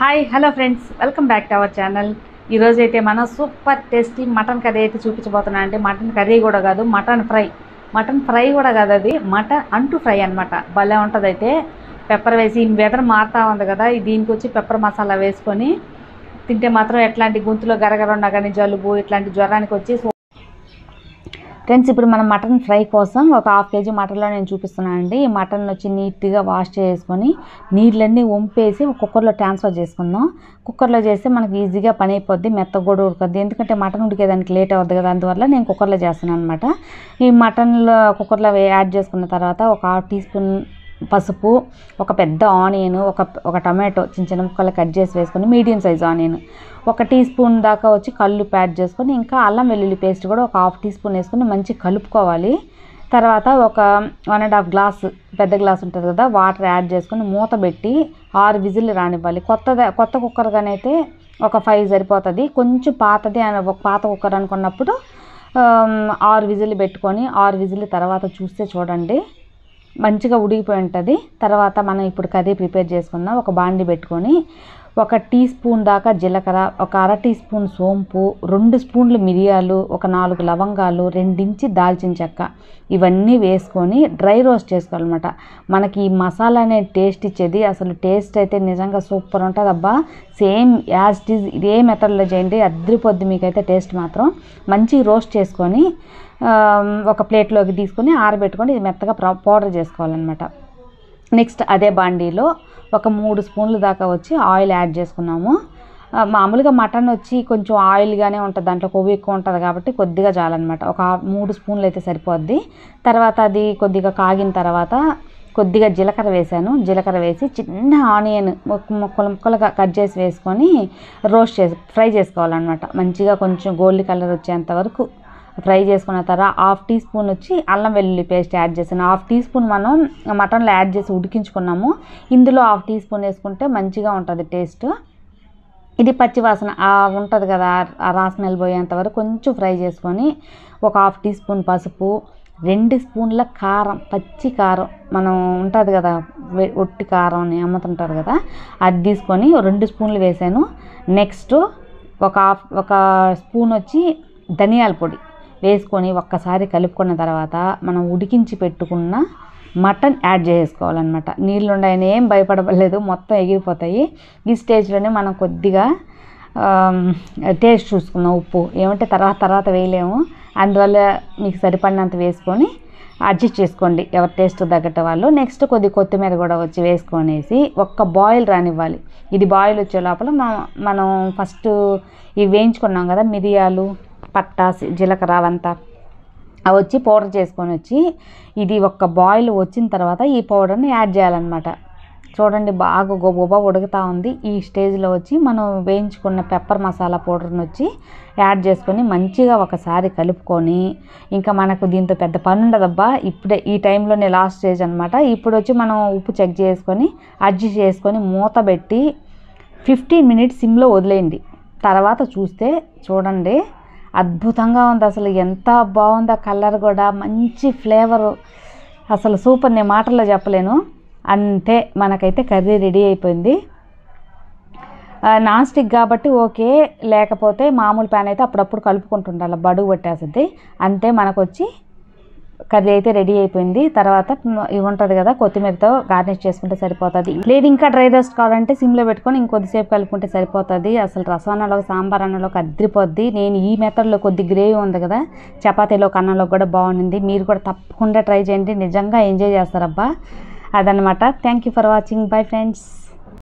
hi hello friends welcome back to our channel ఈరోజైతే మనం super tasty mutton curry అయితే చూపించబోతున్నా అంటే మటన్ కర్రీ కూడా కాదు మటన్ ఫ్రై మటన్ ఫ్రై కూడా కాదు అది మటన్ అంటు ఫ్రై అనమాట భలే ఉంటుంది అయితే పెప్పర్ వేసి వెదర్ మారుతూ ఉంది కదా దీనికి వచ్చి పెప్పర్ మసాలా వేసుకొని తింటే మాత్రం ఎట్లాంటి గొంతులో గరగర ఉన్నా కానీ జలుబు ఇట్లాంటి జ్వరానికి వచ్చి ఫ్రెండ్స్ ఇప్పుడు మనం మటన్ ఫ్రై కోసం ఒక హాఫ్ కేజీ మటన్లో నేను చూపిస్తున్నానండి ఈ మటన్ వచ్చి నీట్గా వాష్ చేసుకొని నీళ్ళన్నీ వంపేసి కుక్కర్లో ట్రాన్స్ఫర్ చేసుకుందాం కుక్కర్లో చేస్తే మనకి ఈజీగా పని అయిపోద్ది మెత్త కూడా ఉడకద్ది ఎందుకంటే మటన్ ఉడికేదానికి లేట్ అవుద్ది కదా అందువల్ల నేను కుక్కర్లో చేస్తున్నాను అనమాట ఈ మటన్లో కుక్కర్లో యాడ్ చేసుకున్న తర్వాత ఒక హాఫ్ టీ స్పూన్ పసుపు ఒక పెద్ద ఆనియన్ ఒక ఒక టమాటో చిన్న చిన్న ముక్కలు కట్ చేసి వేసుకొని మీడియం సైజ్ ఆనియన్ ఒక టీ స్పూన్ దాకా వచ్చి కళ్ళు ప్యాడ్ చేసుకొని ఇంకా అల్లం వెల్లుల్లి పేస్ట్ కూడా ఒక హాఫ్ టీ స్పూన్ వేసుకొని మంచి కలుపుకోవాలి తర్వాత ఒక వన్ అండ్ హాఫ్ గ్లాస్ పెద్ద గ్లాస్ ఉంటుంది కదా వాటర్ యాడ్ చేసుకొని మూత పెట్టి ఆరు విజిల్ రానివ్వాలి కొత్త కొత్త కుక్కర్ కానైతే ఒక ఫైవ్ సరిపోతుంది కొంచెం పాతది అని ఒక పాత కుక్కర్ అనుకున్నప్పుడు ఆరు విజిల్ పెట్టుకొని ఆరు విజిల్ తర్వాత చూస్తే చూడండి మంచిగా ఉడికిపోయి ఉంటుంది తర్వాత మనం ఇప్పుడు కర్రీ ప్రిపేర్ చేసుకుందాం ఒక బాండి పెట్టుకొని ఒక టీ స్పూన్ దాకా జీలకర్ర ఒక అర టీ స్పూన్ సోంపు రెండు స్పూన్లు మిరియాలు ఒక నాలుగు లవంగాలు రెండించి దాల్చిన చెక్క ఇవన్నీ వేసుకొని డ్రై రోస్ట్ చేసుకోవాలన్నమాట మనకి ఈ మసాలా అనే టేస్ట్ ఇచ్చేది అసలు టేస్ట్ అయితే నిజంగా సూపర్ ఉంటుంది అబ్బా సేమ్ యాజ్ ఇట్ ఈజ్ ఇదే మెథడ్లో చేయండి అద్దరిపోద్ది మీకైతే టేస్ట్ మాత్రం మంచి రోస్ట్ చేసుకొని ఒక ప్లేట్లోకి తీసుకొని ఆరబెట్టుకొని ఇది మెత్తగా పౌడర్ చేసుకోవాలన్నమాట నెక్స్ట్ అదే బాండీలో ఒక మూడు స్పూన్లు దాకా వచ్చి ఆయిల్ యాడ్ చేసుకున్నాము మామూలుగా మటన్ వచ్చి కొంచెం ఆయిల్గానే ఉంటుంది దాంట్లో కొవ్వు ఎక్కువ ఉంటుంది కాబట్టి కొద్దిగా చాలన్నమాట ఒక మూడు స్పూన్లు అయితే సరిపోద్ది తర్వాత అది కొద్దిగా కాగిన తర్వాత కొద్దిగా జీలకర్ర వేసాను జీలకర్ర వేసి చిన్న ఆనియన్ ముక్కలు ముక్కలుగా కట్ చేసి వేసుకొని రోస్ట్ చేసి ఫ్రై చేసుకోవాలన్నమాట మంచిగా కొంచెం గోల్డ్ కలర్ వచ్చేంత వరకు ఫ్రై చేసుకున్న తర్వాత హాఫ్ టీ స్పూన్ వచ్చి అల్లం వెల్లుల్లి పేస్ట్ యాడ్ చేసాను హాఫ్ టీ స్పూన్ మనం మటన్లో యాడ్ చేసి ఉడికించుకున్నాము ఇందులో హాఫ్ టీ స్పూన్ వేసుకుంటే మంచిగా ఉంటుంది టేస్ట్ ఇది పచ్చివాసన ఉంటుంది కదా ఆ రాసనలు పోయేంత వరకు కొంచెం ఫ్రై చేసుకొని ఒక హాఫ్ టీ స్పూన్ పసుపు రెండు స్పూన్ల కారం పచ్చి కారం మనం ఉంటుంది కదా ఒట్టి కారం అని అమ్ముతుంటారు కదా అది తీసుకొని రెండు స్పూన్లు వేసాను నెక్స్ట్ ఒక హాఫ్ ఒక స్పూన్ వచ్చి ధనియాల పొడి వేసుకొని ఒక్కసారి కలుపుకున్న తర్వాత మనం ఉడికించి పెట్టుకున్న మటన్ యాడ్ చేసుకోవాలన్నమాట నీళ్ళు ఉండయని ఏం భయపడలేదు మొత్తం ఎగిరిపోతాయి ఈ స్టేజ్లోనే మనం కొద్దిగా టేస్ట్ చూసుకున్నాం ఉప్పు ఏమంటే తర్వాత తర్వాత వేయలేము అందువల్ల మీకు సరిపడినంత వేసుకొని అడ్జస్ట్ చేసుకోండి ఎవరి టేస్ట్ తగ్గట్టే వాళ్ళు నెక్స్ట్ కొద్ది కొత్తిమీర కూడా వచ్చి వేసుకొనేసి ఒక్క బాయిల్ రానివ్వాలి ఇది బాయిల్ వచ్చే లోపల మనం ఫస్ట్ ఇవి వేయించుకున్నాం కదా మిరియాలు పట్టా జీలకర్ర అవంతా అవి వచ్చి పౌడర్ చేసుకొని వచ్చి ఇది ఒక్క బాయిల్ వచ్చిన తర్వాత ఈ పౌడర్ని యాడ్ చేయాలన్నమాట చూడండి బాగా గొబ్బ ఉడుకుతూ ఉంది ఈ స్టేజ్లో వచ్చి మనం వేయించుకున్న పెప్పర్ మసాలా పౌడర్ని వచ్చి యాడ్ చేసుకొని మంచిగా ఒకసారి కలుపుకొని ఇంకా మనకు దీంతో పెద్ద పని ఉండదబ్బా ఇప్పుడే ఈ టైంలోనే లాస్ట్ స్టేజ్ అనమాట ఇప్పుడు వచ్చి మనం ఉప్పు చెక్ చేసుకొని అడ్జస్ట్ చేసుకొని మూత పెట్టి ఫిఫ్టీన్ మినిట్స్ సిమ్లో వదిలేయండి తర్వాత చూస్తే చూడండి అద్భుతంగా ఉంది అసలు ఎంత బాగుందో కలర్ కూడా మంచి ఫ్లేవరు అసలు సూపర్ నేను మాటల్లో చెప్పలేను అంతే మనకైతే కర్రీ రెడీ అయిపోయింది నాన్ స్టిక్ కాబట్టి ఓకే లేకపోతే మామూలు ప్యాన్ అయితే అప్పుడప్పుడు కలుపుకుంటుండాలి బడుగు పట్టేస్తుంది అంతే మనకొచ్చి కర్రీ అయితే రెడీ అయిపోయింది తర్వాత ఇవి ఉంటుంది కదా కొత్తిమీరతో గార్నిష్ చేసుకుంటే సరిపోతుంది లేదు ఇంకా డ్రై రోస్ట్ కావాలంటే సిమ్లో పెట్టుకొని ఇంకొద్దిసేపు కలుపుకుంటే సరిపోతుంది అసలు రసాన్నలో సాంబార్ అన్నలోకి కదిరిపోద్ది నేను ఈ మెథడ్లో కొద్ది గ్రేవీ ఉంది కదా చపాతీలో కన్నంలో కూడా బాగుండింది మీరు కూడా తప్పకుండా ట్రై చేయండి నిజంగా ఎంజాయ్ చేస్తారబ్బా అదనమాట thank you for watching bye friends